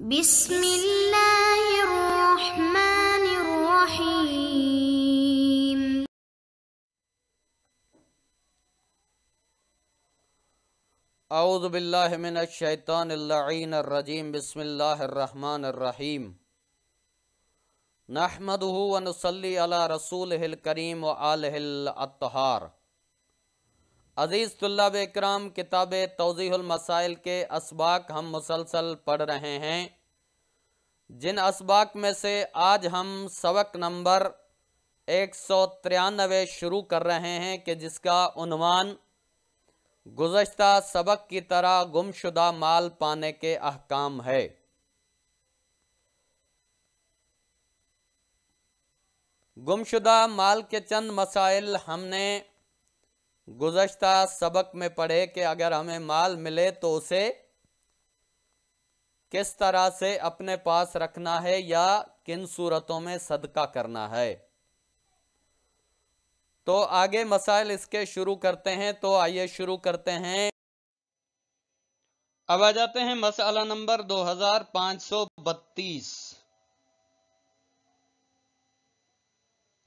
بسم الله الرحمن الرحيم أعوذ بالله من الشيطان اللعين الرجيم بسم الله الرحمن الرحيم نحمده ونصلي على رسوله الكريم وآله الأطهار अज़ीज़ तल्लब कराम किताब तोज़ीमसाइल के इसबाक हम मुसलसल पढ़ रहे हैं जिन इसबाक में से आज हम सबक नंबर एक सौ तिरानवे शुरू कर रहे हैं कि जिसका उनवान गुज्त सबक की तरह गुमशुदा माल पाने के अहकाम है गुमशुदा माल के चंद मसाइल हमने गुजशत सबक में पढ़े कि अगर हमें माल मिले तो उसे किस तरह से अपने पास रखना है या किन सूरतों में सदका करना है तो आगे मसाइल इसके शुरू करते हैं तो आइए शुरू करते हैं अब आ जाते हैं मसाला नंबर दो हजार पांच सौ बत्तीस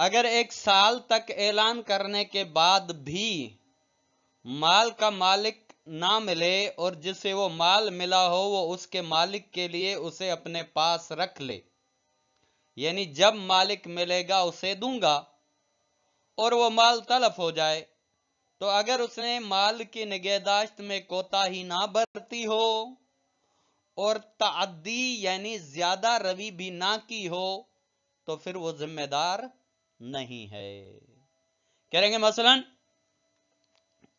अगर एक साल तक ऐलान करने के बाद भी माल का मालिक ना मिले और जिसे वो माल मिला हो वो उसके मालिक के लिए उसे अपने पास रख ले यानी जब मालिक मिलेगा उसे दूंगा और वो माल तलफ हो जाए तो अगर उसने माल की निगहदाश्त में कोताही ना बरती हो और तादी यानी ज्यादा रवि भी ना की हो तो फिर वो जिम्मेदार नहीं है करेंगे मसलन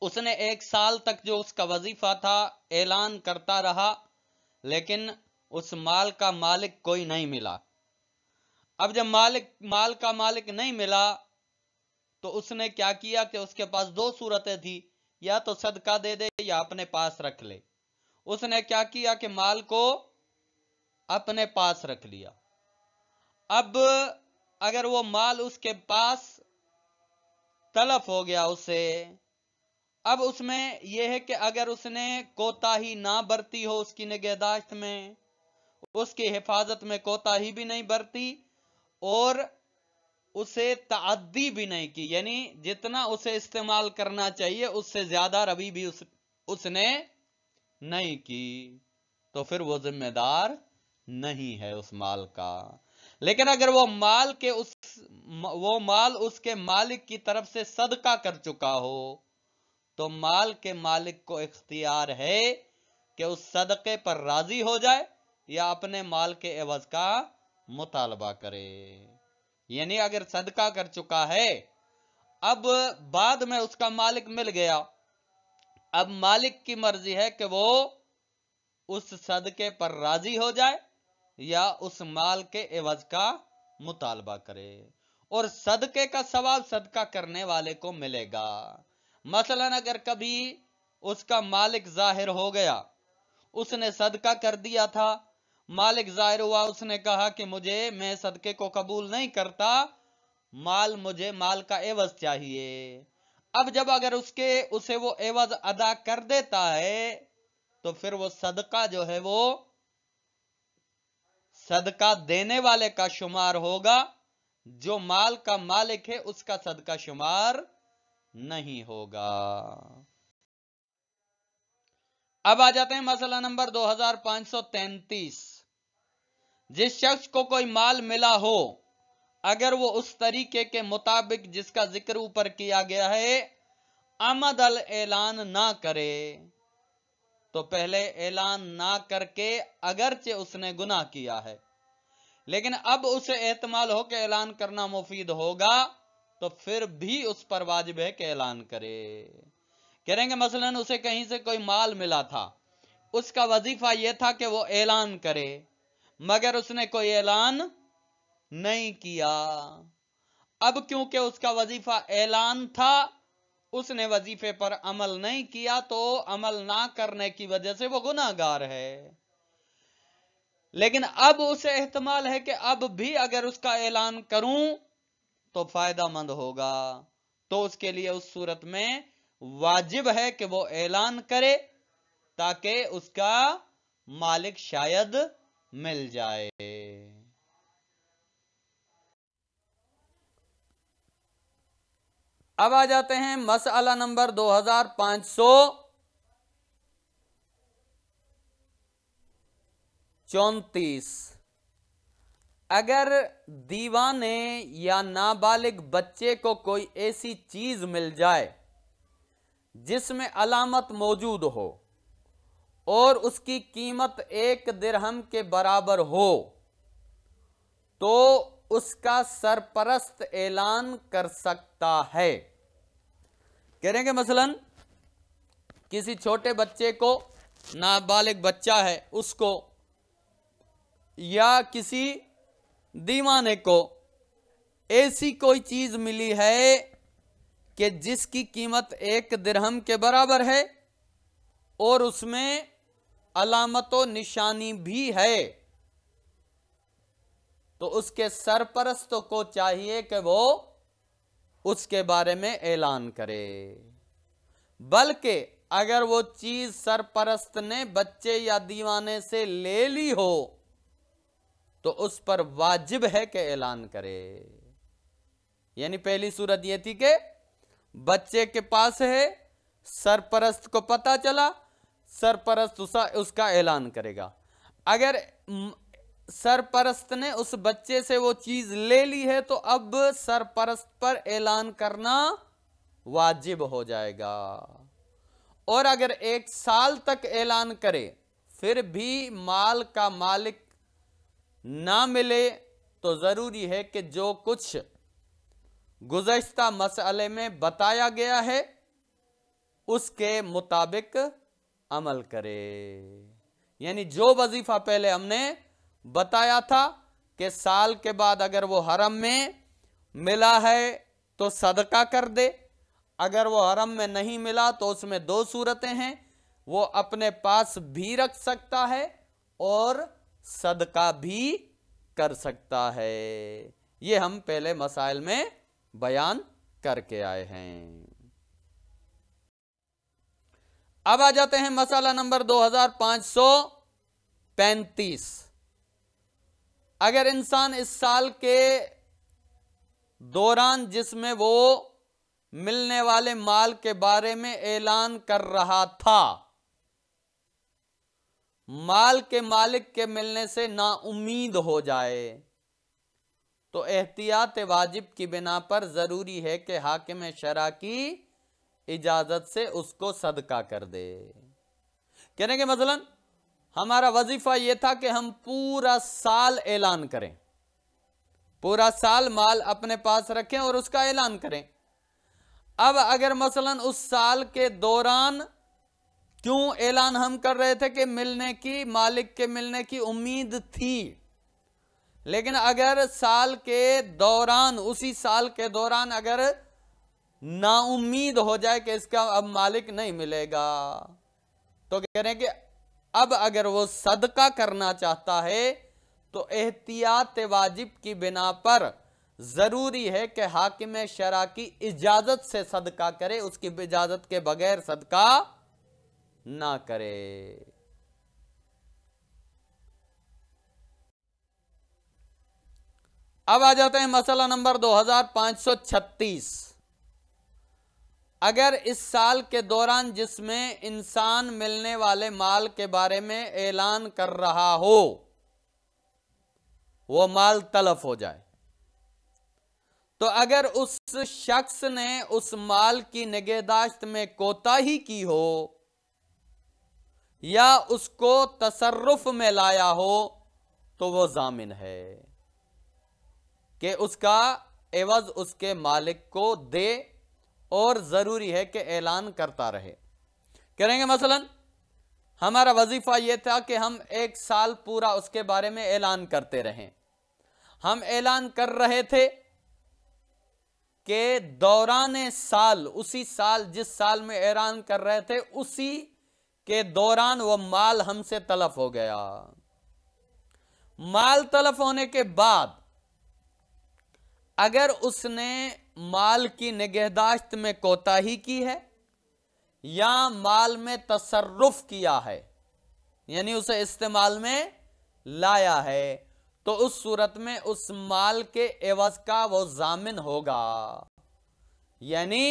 उसने एक साल तक जो उसका वजीफा था ऐलान करता रहा लेकिन उस माल का मालिक कोई नहीं मिला अब जब मालिक माल का मालिक नहीं मिला तो उसने क्या किया कि उसके पास दो सूरतें थी या तो सदका दे दे या अपने पास रख ले उसने क्या किया कि माल को अपने पास रख लिया अब अगर वो माल उसके पास तलफ हो गया उसे अब उसमें यह है कि अगर उसने कोताही ना बरती हो उसकी निगहदाश्त में उसकी हिफाजत में कोताही भी नहीं बरती और उसे तादी भी नहीं की यानी जितना उसे इस्तेमाल करना चाहिए उससे ज्यादा रवि भी उस, उसने नहीं की तो फिर वो जिम्मेदार नहीं है उस माल का लेकिन अगर वो माल के उस वो माल उसके मालिक की तरफ से सदका कर चुका हो तो माल के मालिक को इख्तियार है कि उस सदक़े पर राजी हो जाए या अपने माल के एवज का मुतालबा करे यानी अगर सदका कर चुका है अब बाद में उसका मालिक मिल गया अब मालिक की मर्जी है कि वो उस सदके पर राजी हो जाए या उस माल के एवज का मुतालबा करे और सदके का सवाल सदका करने वाले को मिलेगा मसलन अगर कभी उसका मालिक जाहिर हो गया उसने सदका कर दिया था मालिक जाहिर हुआ उसने कहा कि मुझे मैं सदके को कबूल नहीं करता माल मुझे माल का एवज चाहिए अब जब अगर उसके उसे वो एवज अदा कर देता है तो फिर वो सदका जो है वो सदका देने वाले का शुमार होगा जो माल का मालिक है उसका सदका शुमार नहीं होगा अब आ जाते हैं मसला नंबर 2533 जिस शख्स को कोई माल मिला हो अगर वो उस तरीके के मुताबिक जिसका जिक्र ऊपर किया गया है अमद अल ऐलान ना करे तो पहले ऐलान ना करके अगरचे उसने गुना किया है लेकिन अब उसे एहतमाल हो के ऐलान करना मुफीद होगा तो फिर भी उस पर वाजिब है कि ऐलान करे करेंगे मसलन उसे कहीं से कोई माल मिला था उसका वजीफा यह था कि वो ऐलान करे मगर उसने कोई ऐलान नहीं किया अब क्योंकि उसका वजीफा ऐलान था उसने वजीफे पर अमल नहीं किया तो अमल ना करने की वजह से वो गुनागार है लेकिन अब उसे एहतमाल है कि अब भी अगर उसका ऐलान करूं तो फायदा मंद होगा तो उसके लिए उस सूरत में वाजिब है कि वो ऐलान करे ताकि उसका मालिक शायद मिल जाए अब आ जाते हैं मसला नंबर 2534 अगर दीवाने या नाबालिग बच्चे को कोई ऐसी चीज मिल जाए जिसमें अलामत मौजूद हो और उसकी कीमत एक दिरहम के बराबर हो तो उसका सरपरस्त ऐलान कर सकता है कह रहे हैं कि मसलन किसी छोटे बच्चे को नाबालिग बच्चा है उसको या किसी दीवाने को ऐसी कोई चीज़ मिली है कि जिसकी कीमत एक दिरहम के बराबर है और उसमें अलामतो निशानी भी है तो उसके सरपरस्त को चाहिए कि वो उसके बारे में ऐलान करे बल्कि अगर वो चीज सरपरस्त ने बच्चे या दीवाने से ले ली हो तो उस पर वाजिब है कि ऐलान करे यानी पहली सूरत यह थी कि बच्चे के पास है सरपरस्त को पता चला सरपरस्त उसका ऐलान करेगा अगर सरपरस्त ने उस बच्चे से वो चीज ले ली है तो अब सरपरस्त पर ऐलान करना वाजिब हो जाएगा और अगर एक साल तक ऐलान करे फिर भी माल का मालिक ना मिले तो ज़रूरी है कि जो कुछ गुजशत मसले में बताया गया है उसके मुताबिक अमल करे यानी जो वजीफ़ा पहले हमने बताया था कि साल के बाद अगर वो हरम में मिला है तो सदका कर दे अगर वो हरम में नहीं मिला तो उसमें दो सूरतें हैं वो अपने पास भी रख सकता है और सदका भी कर सकता है ये हम पहले मसाइल में बयान करके आए हैं अब आ जाते हैं मसाला नंबर दो हजार पांच सौ पैंतीस अगर इंसान इस साल के दौरान जिसमें वो मिलने वाले माल के बारे में ऐलान कर रहा था माल के मालिक के मिलने से ना उम्मीद हो जाए तो एहतियात वाजिब की बिना पर ज़रूरी है कि हाकिम शरा की इजाज़त से उसको सदका कर दे कहने के मसलन मतलब हमारा वजीफा यह था कि हम पूरा साल ऐलान करें पूरा साल माल अपने पास रखें और उसका ऐलान करें अब अगर मसलन उस साल के दौरान क्यों ऐलान हम कर रहे थे कि मिलने की मालिक के मिलने की उम्मीद थी लेकिन अगर साल के दौरान उसी साल के दौरान अगर उम्मीद हो जाए कि इसका अब मालिक नहीं मिलेगा तो कह रहे हैं कि अब अगर वो सदका करना चाहता है तो एहतियात वाजिब की बिना पर ज़रूरी है कि हाकिम शरा की इजाज़त से सदका करे उसकी इजाज़त के बगैर सदका ना करे अब आ जाते हैं मसला नंबर 2536 अगर इस साल के दौरान जिसमें इंसान मिलने वाले माल के बारे में ऐलान कर रहा हो वो माल तलफ हो जाए तो अगर उस शख्स ने उस माल की निगहदाश्त में कोताही की हो या उसको तसरफ में लाया हो तो वो जामिन है कि उसका एवज उसके मालिक को दे और ज़रूरी है कि ऐलान करता रहे करेंगे मसलन हमारा वजीफ़ा यह था कि हम एक साल पूरा उसके बारे में ऐलान करते रहें हम ऐलान कर रहे थे के दौरान साल उसी साल जिस साल में ऐलान कर रहे थे उसी के दौरान वो माल हमसे तलब हो गया माल तलफ होने के बाद अगर उसने माल की निगहदाश्त में कोताही की है या माल में तसरफ किया है यानी उसे इस्तेमाल में लाया है तो उस सूरत में उस माल के एवज का वो जामिन होगा यानी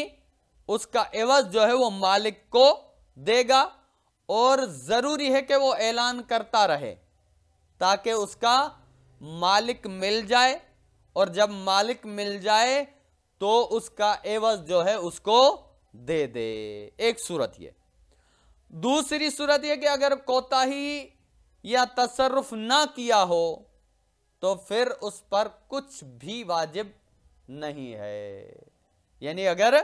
उसका एवज जो है वो मालिक को देगा और ज़रूरी है कि वो ऐलान करता रहे ताकि उसका मालिक मिल जाए और जब मालिक मिल जाए तो उसका एवज जो है उसको दे दे एक सूरत यह दूसरी सूरत यह कि अगर कोताही या तसरफ ना किया हो तो फिर उस पर कुछ भी वाजिब नहीं है यानी अगर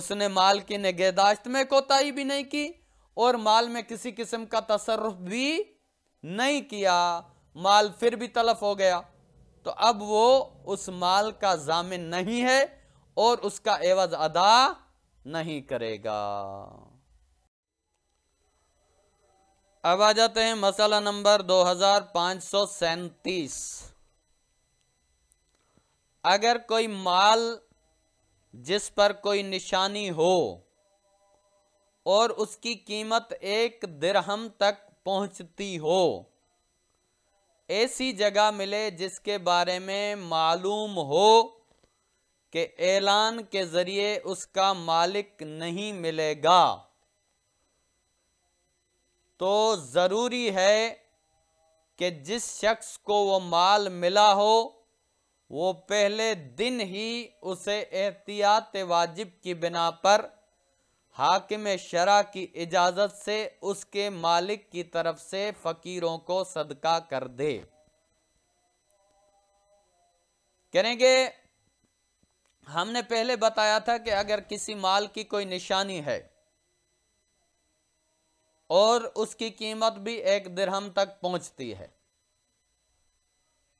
उसने माल की निगहदाश्त में कोताही भी नहीं की और माल में किसी किस्म का तसरफ भी नहीं किया माल फिर भी तलफ हो गया तो अब वो उस माल का जामिन नहीं है और उसका एवज अदा नहीं करेगा अब आ जाते हैं मसला नंबर दो हजार पांच सौ सैतीस अगर कोई माल जिस पर कोई निशानी हो और उसकी कीमत एक दिरहम तक पहुंचती हो ऐसी जगह मिले जिसके बारे में मालूम हो कि ऐलान के ज़रिए उसका मालिक नहीं मिलेगा तो ज़रूरी है कि जिस शख्स को वो माल मिला हो वो पहले दिन ही उसे एहतियात वाजिब की बिना पर हाकिम शरा की इजाज़त से उसके मालिक की तरफ से फ़कीरों को सदका कर दे करेंगे हमने पहले बताया था कि अगर किसी माल की कोई निशानी है और उसकी कीमत भी एक दिरहम तक पहुंचती है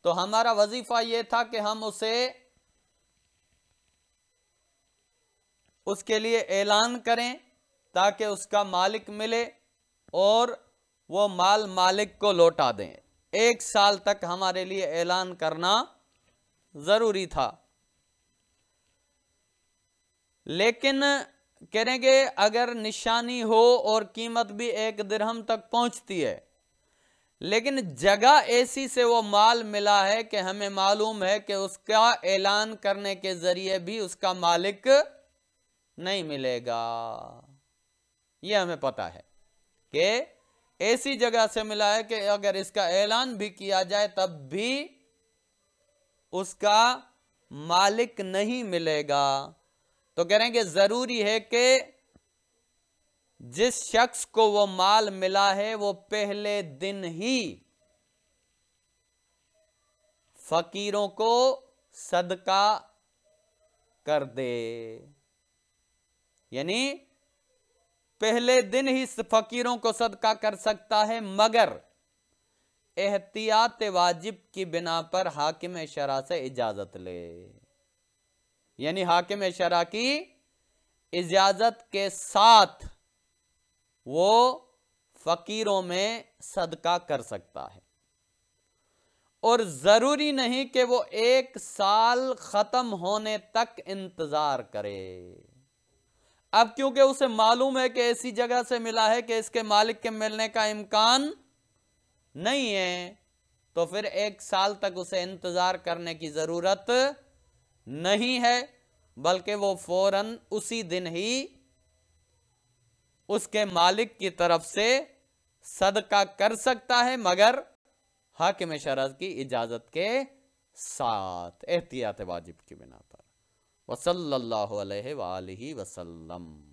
तो हमारा वजीफा यह था कि हम उसे उसके लिए ऐलान करें ताकि उसका मालिक मिले और वो माल मालिक को लौटा दें एक साल तक हमारे लिए ऐलान करना ज़रूरी था लेकिन करेंगे अगर निशानी हो और कीमत भी एक दिरहम तक पहुंचती है लेकिन जगह ऐसी से वो माल मिला है कि हमें मालूम है कि उसका ऐलान करने के ज़रिए भी उसका मालिक नहीं मिलेगा ये हमें पता है कि ऐसी जगह से मिला है कि अगर इसका ऐलान भी किया जाए तब भी उसका मालिक नहीं मिलेगा तो कह रहे हैं कि जरूरी है कि जिस शख्स को वो माल मिला है वो पहले दिन ही फकीरों को सदका कर दे यानी पहले दिन ही फकीरों को सदका कर सकता है मगर एहतियात वाजिब की बिना पर हाकिम शरा से इजाजत ले यानी हाकिम शरा की इजाज़त के साथ वो फ़कीरों में सदका कर सकता है और ज़रूरी नहीं कि वो एक साल ख़त्म होने तक इंतज़ार करे अब क्योंकि उसे मालूम है कि ऐसी जगह से मिला है कि इसके मालिक के मिलने का इम्कान नहीं है तो फिर एक साल तक उसे इंतज़ार करने की ज़रूरत नहीं है बल्कि वो फौरन उसी दिन ही उसके मालिक की तरफ से सदका कर सकता है मगर हाकिम शरद की इजाजत के साथ एहतियात वाजिब की बिना पर अलैहि वसल्लम